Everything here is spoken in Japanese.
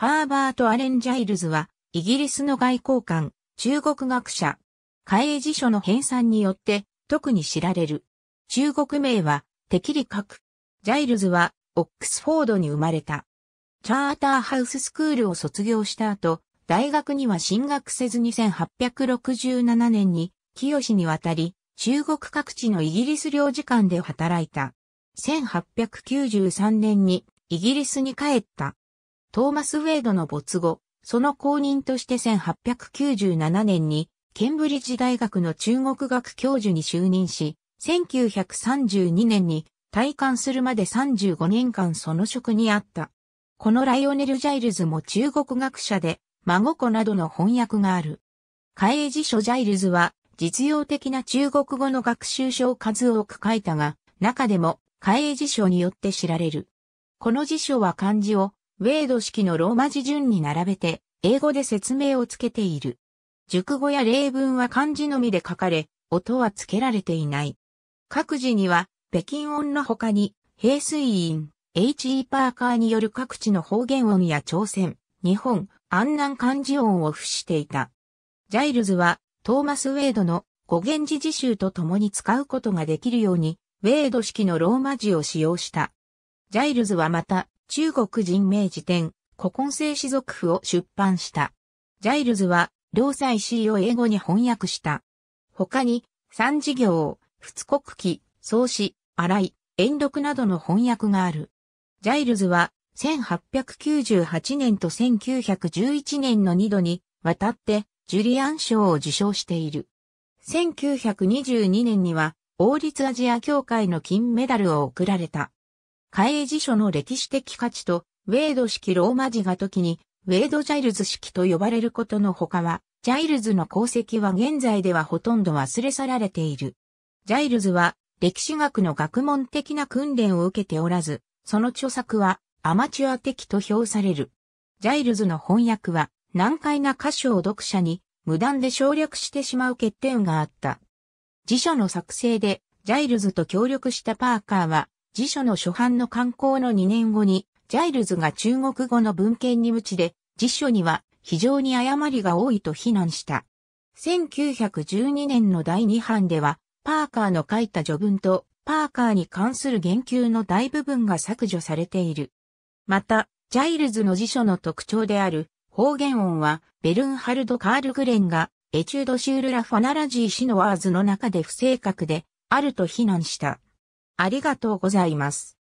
ハーバート・アレン・ジャイルズは、イギリスの外交官、中国学者、海英辞書の編纂によって、特に知られる。中国名は、敵理格。ジャイルズは、オックスフォードに生まれた。チャーターハウススクールを卒業した後、大学には進学せず1 8 6 7年に、清に渡り、中国各地のイギリス領事館で働いた。1893年にイギリスに帰った。トーマス・ウェイドの没後、その後任として1897年に、ケンブリッジ大学の中国学教授に就任し、1932年に退官するまで35年間その職にあった。このライオネル・ジャイルズも中国学者で、孫子などの翻訳がある。開英辞書ジャイルズは、実用的な中国語の学習書を数多く書いたが、中でも、開英辞書によって知られる。この辞書は漢字を、ウェード式のローマ字順に並べて、英語で説明をつけている。熟語や例文は漢字のみで書かれ、音はつけられていない。各字には、北京音の他に、平水院、H.E. パーカーによる各地の方言音や朝鮮、日本、安南漢字音を付していた。ジャイルズは、トーマス・ウェードの語源字辞集と共に使うことができるように、ウェード式のローマ字を使用した。ジャイルズはまた、中国人名辞典、古今世史族譜を出版した。ジャイルズは、両妻 C を英語に翻訳した。他に、三事業、仏国記、創始、荒い、遠録などの翻訳がある。ジャイルズは、1898年と1911年の2度に、渡って、ジュリアン賞を受賞している。1922年には、王立アジア協会の金メダルを贈られた。海英辞書の歴史的価値と、ウェード式ローマ字が時に、ウェード・ジャイルズ式と呼ばれることのほかは、ジャイルズの功績は現在ではほとんど忘れ去られている。ジャイルズは、歴史学の学問的な訓練を受けておらず、その著作は、アマチュア的と評される。ジャイルズの翻訳は、難解な箇所を読者に、無断で省略してしまう欠点があった。辞書の作成で、ジャイルズと協力したパーカーは、辞書の初版の刊行の2年後に、ジャイルズが中国語の文献に無知で、辞書には非常に誤りが多いと非難した。1912年の第2版では、パーカーの書いた序文と、パーカーに関する言及の大部分が削除されている。また、ジャイルズの辞書の特徴である方言音は、ベルンハルド・カール・グレンが、エチュード・シュール・ラ・ファナラジー・シノワーズの中で不正確で、あると非難した。ありがとうございます。